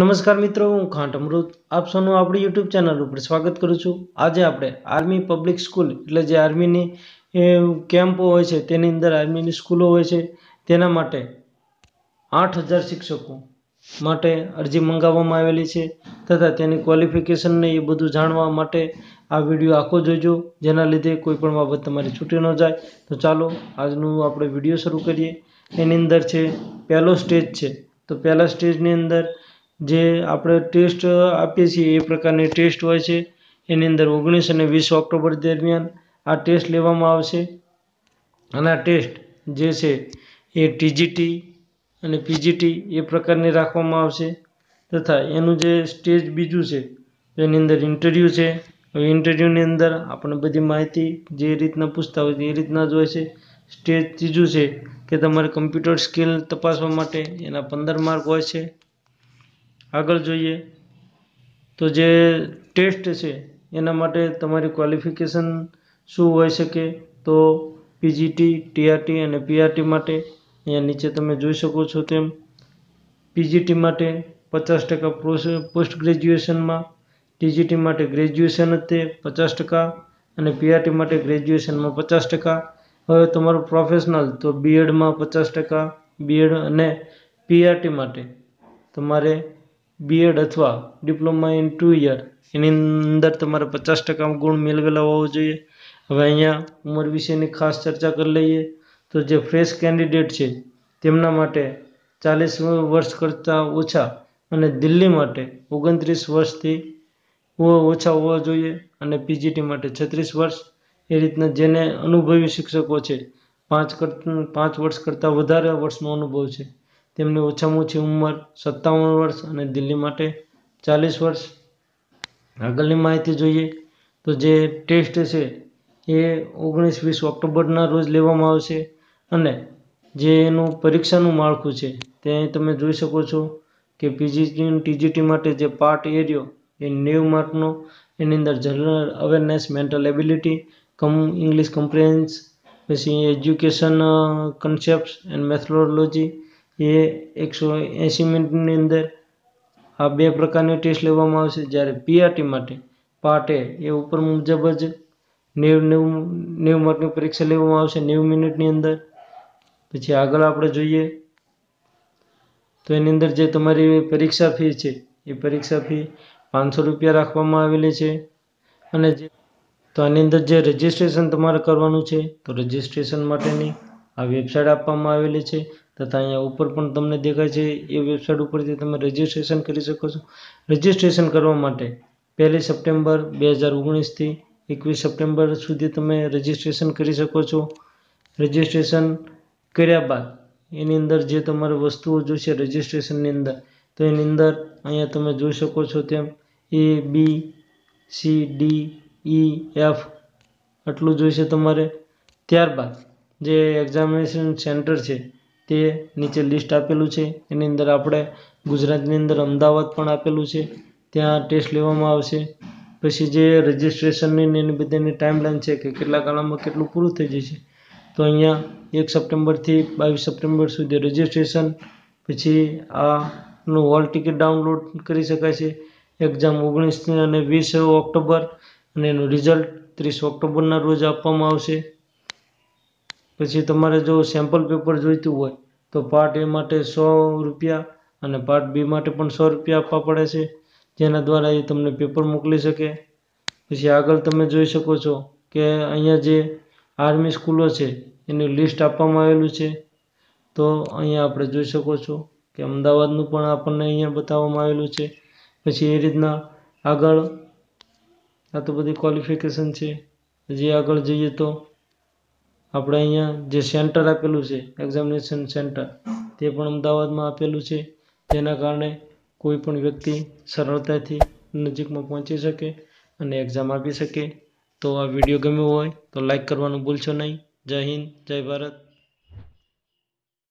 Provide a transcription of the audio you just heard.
નમસ્કાર મિત્રો હું ખાંટ અમૃત આપ સૌનું આપણી યુટ્યુબ ચેનલ ઉપર સ્વાગત કરું છું આજે આપણે આર્મી પબ્લિક સ્કૂલ એટલે જે આર્મીની કેમ્પો હોય છે તેની અંદર આર્મીની સ્કૂલો હોય છે તેના માટે આઠ હજાર શિક્ષકો માટે અરજી મંગાવવામાં આવેલી છે તથા તેની ક્વોલિફિકેશનને એ બધું જાણવા માટે આ વિડીયો આખો જોજો જેના લીધે કોઈ પણ બાબત તમારી છૂટી ન જાય તો ચાલો આજનું આપણે વિડીયો શરૂ કરીએ એની અંદર છે પહેલો સ્ટેજ છે તો પહેલા સ્ટેજની અંદર જે આપણે ટેસ્ટ આપીએ છીએ એ પ્રકારની ટેસ્ટ હોય છે એની અંદર ઓગણીસ અને વીસ ઓક્ટોબર દરમિયાન આ ટેસ્ટ લેવામાં આવશે અને આ ટેસ્ટ જે છે એ ટીજીટી અને પીજીટી એ પ્રકારની રાખવામાં આવશે તથા એનું જે સ્ટેજ બીજું છે એની અંદર ઇન્ટરવ્યૂ છે હવે ઇન્ટરવ્યૂની અંદર આપણને બધી માહિતી જે રીતના પૂછતા હોય છે એ રીતના જ હોય છે સ્ટેજ ત્રીજું છે કે તમારે કમ્પ્યુટર સ્કિલ તપાસવા માટે એના પંદર માર્ક હોય છે આગળ જોઈએ તો જે ટેસ્ટ છે એના માટે તમારી ક્વોલિફિકેશન શું હોઈ શકે તો પીજીટી ટીઆરટી અને પીઆરટી માટે અહીંયા નીચે તમે જોઈ શકો છો તેમ પીજીટી માટે પચાસ ટકા પોસ્ટ ગ્રેજ્યુએશનમાં ટીજીટી માટે ગ્રેજ્યુએશન જ તે પચાસ ટકા અને પીઆરટી માટે ગ્રેજ્યુએશનમાં પચાસ ટકા હવે તમારું પ્રોફેશનલ તો બીએડમાં પચાસ ટકા બીએડ અને પીઆરટી માટે તમારે બીએડ અથવા ડિપ્લોમા ઇન ટુ યર એની અંદર તમારે પચાસ ટકા ગુણ મેળવેલા હોવો જોઈએ હવે અહીંયા ઉંમર વિશેની ખાસ ચર્ચા કરી લઈએ તો જે ફ્રેશ કેન્ડિડેટ છે તેમના માટે ચાલીસ વર્ષ કરતાં ઓછા અને દિલ્હી માટે ઓગણત્રીસ વર્ષથી ઓછા હોવા જોઈએ અને પીજીટી માટે છત્રીસ વર્ષ એ રીતના જેને અનુભવી શિક્ષકો છે પાંચ કર પાંચ વર્ષ કરતાં વધારે વર્ષનો અનુભવ છે તેમની ઓછામાં ઓછી ઉંમર સત્તાવન વર્ષ અને દિલ્હી માટે ચાલીસ વર્ષ આગળની માહિતી જોઈએ તો જે ટેસ્ટ છે એ ઓગણીસ વીસ ઓક્ટોબરના રોજ લેવામાં આવશે અને જે એનું પરીક્ષાનું માળખું છે તે તમે જોઈ શકો છો કે પીજીટી ટીજીટી માટે જે પાર્ટ એ રહ્યો એ નેવ માર્કનો એની અંદર general awareness mental ability cum English comprehension પછી એજ્યુકેશન કન્સેપ્ટ એન્ડ મેથોલોજી એ એકસો એંસી મિનિટની અંદર આ બે પ્રકારની ટેસ્ટ લેવામાં આવશે જ્યારે પીઆરટી માટે પાર્ટ એ ઉપર મુજબ જ નેવ નેવું નેવું માર્કની પરીક્ષા લેવામાં આવશે નેવું મિનિટની અંદર પછી આગળ આપણે જોઈએ તો એની અંદર જે તમારી પરીક્ષા ફી છે એ પરીક્ષા ફી પાંચસો રૂપિયા રાખવામાં આવેલી છે અને જે તો આની અંદર જે રજિસ્ટ્રેશન તમારે કરવાનું છે તો રજીસ્ટ્રેશન માટેની આ વેબસાઇટ આપવામાં આવેલી છે તથા અહીંયા ઉપર પણ તમને દેખાય છે એ વેબસાઇટ ઉપરથી તમે રજીસ્ટ્રેશન કરી શકો છો રજીસ્ટ્રેશન કરવા માટે પહેલી સપ્ટેમ્બર બે હજાર ઓગણીસથી એકવીસ સપ્ટેમ્બર સુધી તમે રજીસ્ટ્રેશન કરી શકો છો રજિસ્ટ્રેશન કર્યા બાદ એની અંદર જે તમારે વસ્તુઓ જોઈશે રજિસ્ટ્રેશનની અંદર તો એની અંદર અહીંયા તમે જોઈ શકો છો તેમ A B C D E F આટલું જોઈશે તમારે ત્યારબાદ જે એક્ઝામિનેશન સેન્ટર છે તે નીચે લિસ્ટ આપેલું છે એની અંદર આપણે ગુજરાતની અંદર અમદાવાદ પણ આપેલું છે ત્યાં ટેસ્ટ લેવામાં આવશે પછી જે રજિસ્ટ્રેશનની એની બધાની ટાઈમલાઈન છે કે કેટલા ગાળામાં કેટલું પૂરું થઈ જશે તો અહીંયા એક સપ્ટેમ્બરથી બાવીસ સપ્ટેમ્બર સુધી રજિસ્ટ્રેશન પછી આનું હોલ ટિકિટ ડાઉનલોડ કરી શકાય છે એક્ઝામ ઓગણીસ અને વીસ ઓક્ટોબર અને એનું રિઝલ્ટ ત્રીસ ઓક્ટોબરના રોજ આપવામાં આવશે પછી તમારે જો સેમ્પલ પેપર જોઈતું હોય તો પાર્ટ એ માટે સો રૂપિયા અને પાર્ટ બી માટે પણ સો રૂપિયા આપવા પડે છે જેના દ્વારા એ તમને પેપર મોકલી શકે પછી આગળ તમે જોઈ શકો છો કે અહીંયા જે આર્મી સ્કૂલો છે એનું લિસ્ટ આપવામાં આવેલું છે તો અહીંયા આપણે જોઈ શકો છો કે અમદાવાદનું પણ આપણને અહીંયા બતાવવામાં આવેલું છે પછી એ રીતના આગળ આ તો બધી ક્વોલિફિકેશન છે હજી આગળ જઈએ તો આપણે અહીંયા જે સેન્ટર આપેલું છે એક્ઝામિનેશન સેન્ટર તે પણ અમદાવાદમાં આપેલું છે તેના કારણે કોઈ પણ વ્યક્તિ સરળતાથી નજીકમાં પહોંચી શકે અને એક્ઝામ આપી શકે તો આ વિડીયો ગમ્યો હોય તો લાઈક કરવાનું ભૂલશો નહીં જય હિન્દ જય ભારત